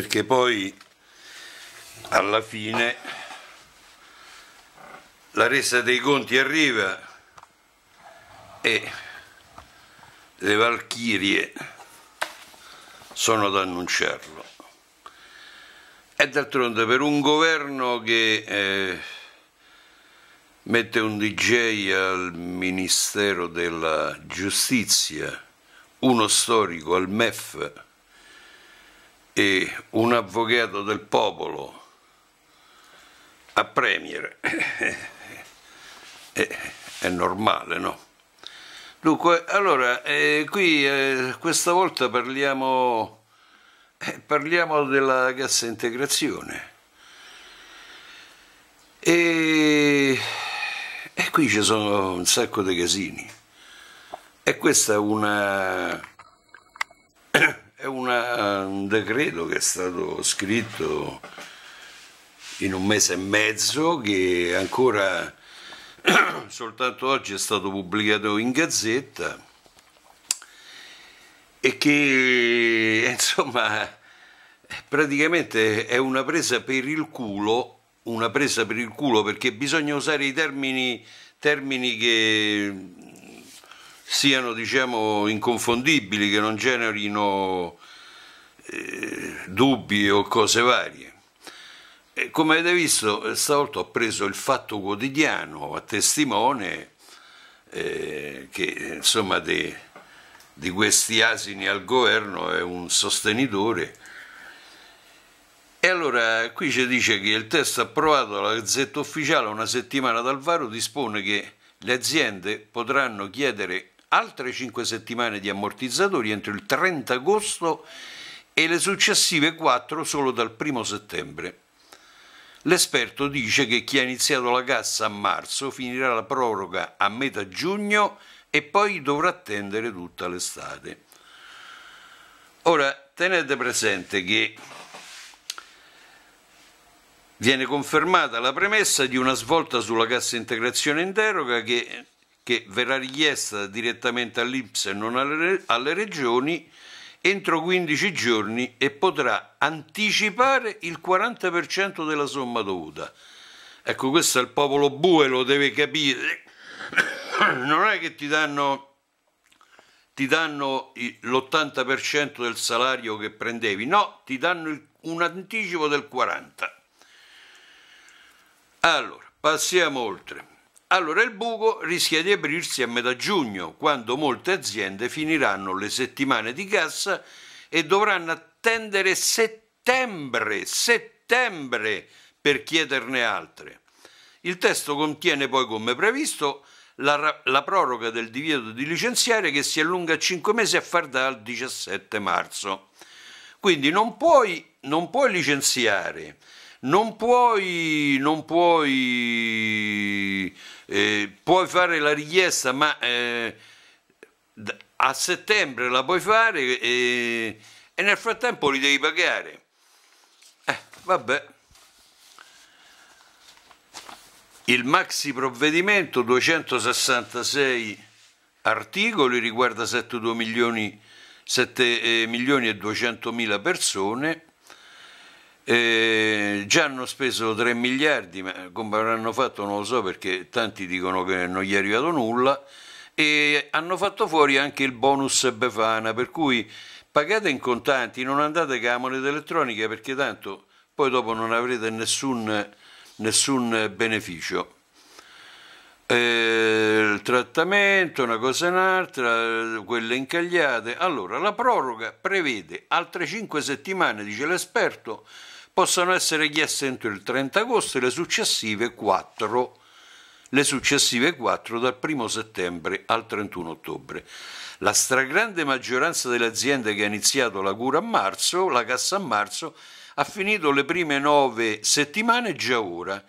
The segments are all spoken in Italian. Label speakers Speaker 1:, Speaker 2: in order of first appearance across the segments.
Speaker 1: perché poi alla fine la resa dei conti arriva e le valchirie sono ad annunciarlo. E d'altronde per un governo che eh, mette un DJ al Ministero della Giustizia, uno storico al MEF, e un avvocato del popolo a premier è, eh, è, normale, no? Dunque, allora, eh, qui eh, questa volta parliamo, eh, parliamo della cassa integrazione. E, e qui ci sono un sacco di casini. E questa è una... È una, un decreto che è stato scritto in un mese e mezzo che ancora soltanto oggi è stato pubblicato in gazzetta e che insomma praticamente è una presa per il culo una presa per il culo perché bisogna usare i termini, termini che siano diciamo, inconfondibili, che non generino eh, dubbi o cose varie. E come avete visto, stavolta ho preso il Fatto Quotidiano a testimone eh, che insomma di, di questi asini al governo è un sostenitore. E allora qui ci dice che il testo approvato dalla Gazzetta Ufficiale una settimana dal varo dispone che le aziende potranno chiedere altre 5 settimane di ammortizzatori entro il 30 agosto e le successive 4 solo dal 1 settembre. L'esperto dice che chi ha iniziato la cassa a marzo finirà la proroga a metà giugno e poi dovrà attendere tutta l'estate. Ora, tenete presente che viene confermata la premessa di una svolta sulla cassa integrazione in deroga che che verrà richiesta direttamente all'Ips e non alle, alle regioni entro 15 giorni e potrà anticipare il 40% della somma dovuta. Ecco, questo è il popolo bue, lo deve capire. Non è che ti danno ti danno l'80% del salario che prendevi, no, ti danno un anticipo del 40%. Allora, passiamo oltre allora il buco rischia di aprirsi a metà giugno, quando molte aziende finiranno le settimane di cassa e dovranno attendere settembre, settembre per chiederne altre. Il testo contiene poi, come previsto, la, la, proroga del divieto di licenziare che si allunga a 5 mesi a far dal 17 marzo. Quindi non puoi, non puoi licenziare non puoi, non puoi, eh, puoi fare la richiesta, ma eh, a settembre la puoi fare e, eh, e, nel frattempo li devi pagare. Eh, vabbè. Il maxi provvedimento 266 articoli riguarda 7 milioni, 7 eh, milioni e 200 mila persone eh, già hanno speso 3 miliardi, ma come avranno fatto non lo so perché tanti dicono che non gli è arrivato nulla, e hanno fatto fuori anche il bonus Befana, per cui pagate in contanti, non andate che a moneta elettronica perché tanto poi dopo non avrete nessun, nessun beneficio. Eh, il trattamento, una cosa e un'altra, quelle incagliate. Allora, la proroga prevede altre 5 settimane, dice l'esperto, possano essere chieste entro il 30 agosto e le successive 4, le successive 4 dal 1 settembre al 31 ottobre. La stragrande maggioranza delle aziende che ha iniziato la cura a marzo, la cassa a marzo, ha finito le prime 9 settimane già ora.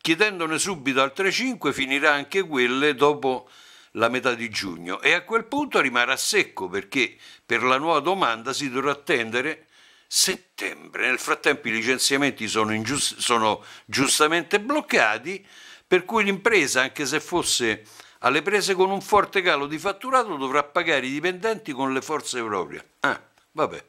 Speaker 1: Chiedendone subito altre 5 finirà anche quelle dopo la metà di giugno e a quel punto rimarrà secco perché per la nuova domanda si dovrà attendere settembre. Nel frattempo i licenziamenti sono, ingiust sono giustamente bloccati, per cui l'impresa, anche se fosse alle prese con un forte calo di fatturato, dovrà pagare i dipendenti con le forze proprie. Ah, vabbè.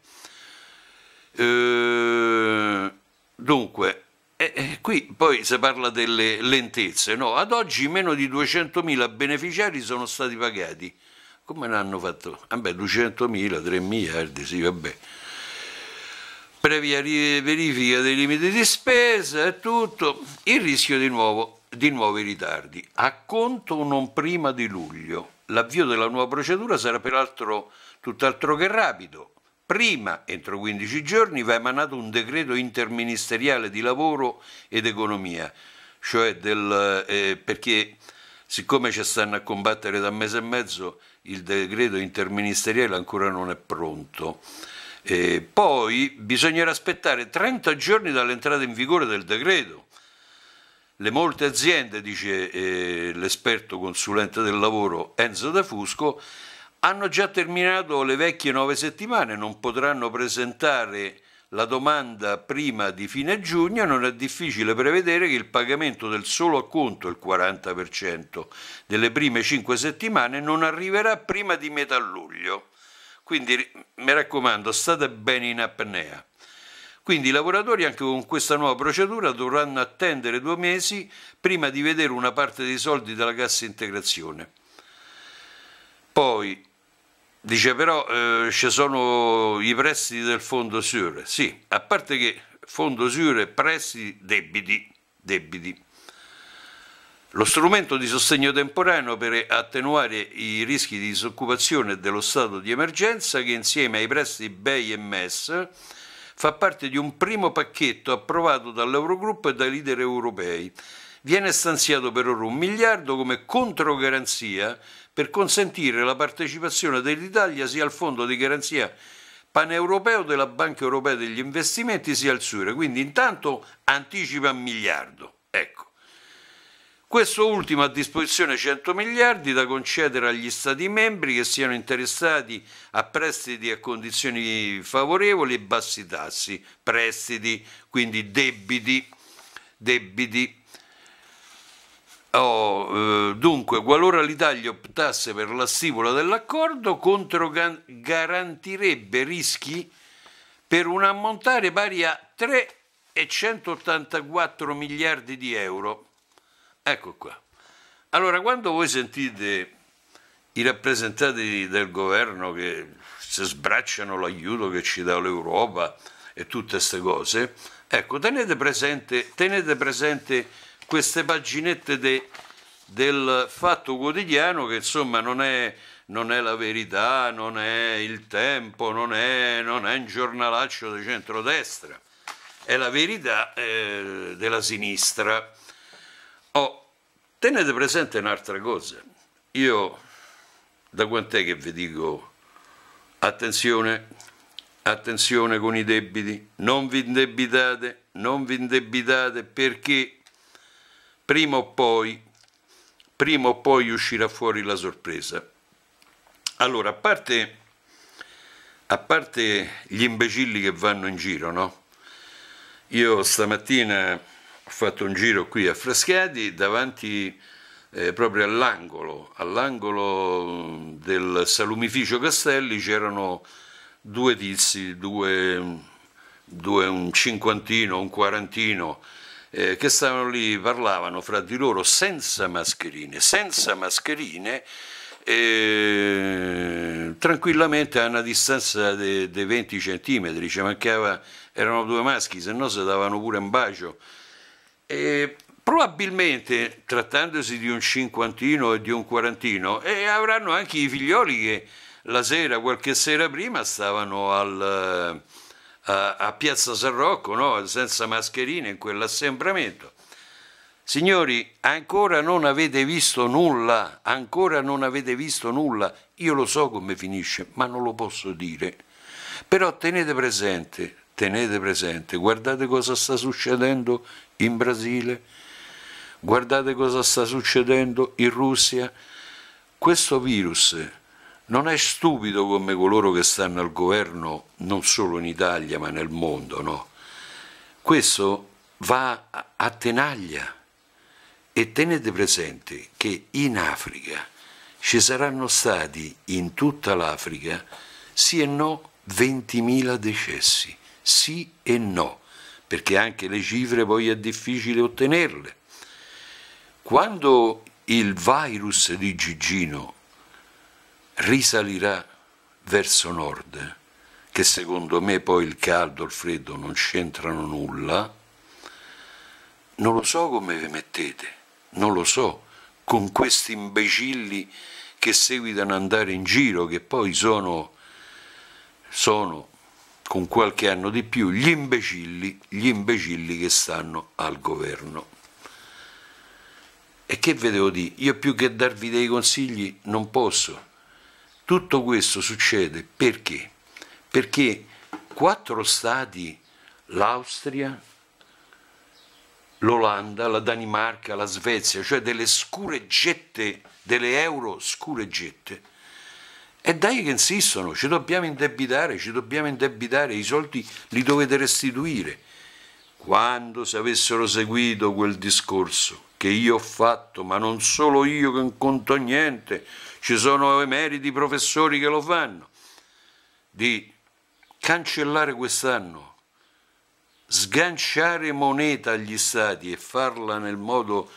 Speaker 1: Eh, dunque, eh, eh qui poi si parla delle lentezze. No? Ad oggi meno di 200.000 beneficiari sono stati pagati. Come ne hanno fatto? Vabbè, ah, 200.000, 3 miliardi, sì, vabbè previa verifica dei limiti di spesa e tutto, il rischio di, nuovo, di nuovi ritardi. A conto non prima di luglio. L'avvio della nuova procedura sarà peraltro tutt'altro che rapido. Prima, entro 15 giorni, va emanato un decreto interministeriale di lavoro ed economia, cioè del, eh, perché siccome ci stanno a combattere da un mese e mezzo, il decreto interministeriale ancora non è pronto. Eh, poi bisognerà aspettare 30 giorni dall'entrata in vigore del decreto. Le molte aziende, dice eh, l'esperto consulente del lavoro Enzo De Fusco, hanno già terminato le vecchie nove settimane, non potranno presentare la domanda prima di fine giugno, non è difficile prevedere che il pagamento del solo acconto, il 40%, delle prime cinque settimane non arriverà prima di metà luglio. Quindi mi raccomando, state bene in apnea. Quindi i lavoratori anche con questa nuova procedura dovranno attendere due mesi prima di vedere una parte dei soldi della cassa integrazione. Poi dice però eh, ci sono i prestiti del fondo Sure. Sì, a parte che fondo Sure prestiti debiti, debiti. Lo strumento di sostegno temporaneo per attenuare i rischi di disoccupazione dello stato di emergenza che insieme ai prestiti BEI e MES fa parte di un primo pacchetto approvato dall'Eurogruppo e dai leader europei. Viene stanziato per ora un miliardo come controgaranzia per consentire la partecipazione dell'Italia sia al fondo di garanzia paneuropeo della Banca Europea degli Investimenti sia al SURE. Quindi intanto anticipa un miliardo. Ecco. Questo ultimo ha a disposizione 100 miliardi da concedere agli Stati membri che siano interessati a prestiti a condizioni favorevoli e bassi tassi, prestiti, quindi debiti. debiti. Oh, eh, dunque, qualora l'Italia optasse per la stipula dell'accordo, controgarantirebbe rischi per un ammontare pari a 3,184 miliardi di euro Ecco qua. Allora, quando voi sentite i rappresentanti del governo che si sbracciano l'aiuto che ci dà l'Europa e tutte queste cose, ecco, tenete presente, tenete presente queste paginette de, del fatto quotidiano che insomma non è, non è, la verità, non è il tempo, non è, non è un giornalaccio di centrodestra, è la verità eh, della sinistra Tenete presente un'altra cosa. Io da quant'è che vi dico attenzione, attenzione con i debiti, non vi indebitate, non vi indebitate perché prima o poi, prima o poi uscirà fuori la sorpresa. Allora, a parte, a parte gli imbecilli che vanno in giro, no? Io stamattina ho fatto un giro qui a Frascati davanti eh, proprio all'angolo, all'angolo mm, del salumificio Castelli c'erano due tizi, due, due, un cinquantino, un quarantino, eh, che stavano lì, parlavano fra di loro senza mascherine, senza mascherine, eh, tranquillamente a una distanza di 20 centimetri, ci mancava, erano due maschi, se no si davano pure un bacio. E probabilmente, trattandosi di un cinquantino e di un quarantino, eh, avranno anche i figlioli che la sera, qualche sera prima, stavano al, eh, a, a, Piazza San Rocco, no? senza mascherine, in quell'assembramento. Signori, ancora non avete visto nulla, ancora non avete visto nulla. Io lo so come finisce, ma non lo posso dire. Però tenete presente, tenete presente, guardate cosa sta succedendo in Brasile, guardate cosa sta succedendo in Russia. Questo virus non è stupido come coloro che stanno al governo non solo in Italia ma nel mondo, no? Questo va a tenaglia e tenete presente che in Africa ci saranno stati in tutta l'Africa sì e no 20.000 decessi. Sì e no, perché anche le cifre poi è difficile ottenerle. Quando il virus di Gigino risalirà verso nord, che secondo me poi il caldo, il freddo non c'entrano nulla, non lo so come vi mettete, non lo so, con questi imbecilli che seguitano ad andare in giro, che poi sono, sono con qualche anno di più gli imbecilli, gli imbecilli che stanno al governo. E che vedevo di? Io più che darvi dei consigli non posso. Tutto questo succede perché? Perché quattro stati, l'Austria, l'Olanda, la Danimarca, la Svezia, cioè delle scuregette, delle euro scuregette, e dai che insistono, ci dobbiamo indebitare, ci dobbiamo indebitare, i soldi li dovete restituire. Quando se avessero seguito quel discorso che io ho fatto, ma non solo io che non conto niente, ci sono emeriti professori che lo fanno, di cancellare quest'anno, sganciare moneta agli stati e farla nel modo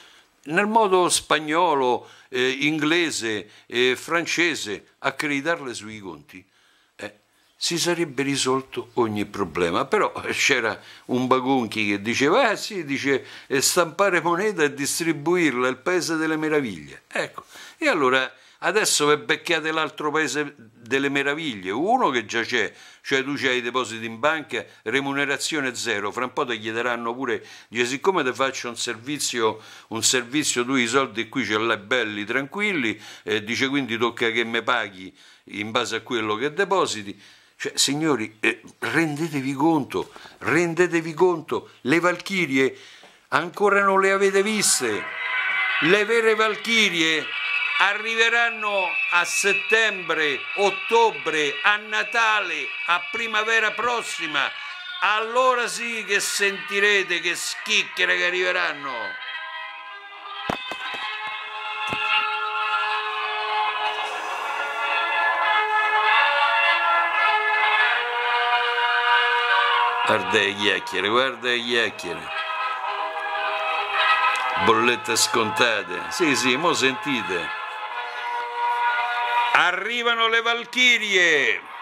Speaker 1: nel modo spagnolo, eh, inglese, eh, francese, accreditarle sui conti, eh, si sarebbe risolto ogni problema. Però c'era un Bagunchi che diceva, ah sì, dice, eh, stampare moneta e distribuirla, il paese delle meraviglie. Ecco, e allora Adesso vi becchiate l'altro paese delle meraviglie, uno che già c'è, cioè tu c'hai i depositi in banca, remunerazione zero, fra un po' ti chiederanno pure, dice, siccome ti faccio un servizio, un servizio, tu i soldi qui ce l'hai belli, tranquilli, eh, dice quindi tocca che mi paghi in base a quello che depositi. Cioè, signori, eh, rendetevi conto, rendetevi conto, le Valchirie ancora non le avete viste, le vere Valchirie arriveranno a settembre, ottobre, a Natale, a primavera prossima, allora sì che sentirete che schicchere che arriveranno. Guarda le chiacchiere, guarda le chiacchiere bollette scontate. Sì, sì, mo sentite. Arrivano le Valchirie!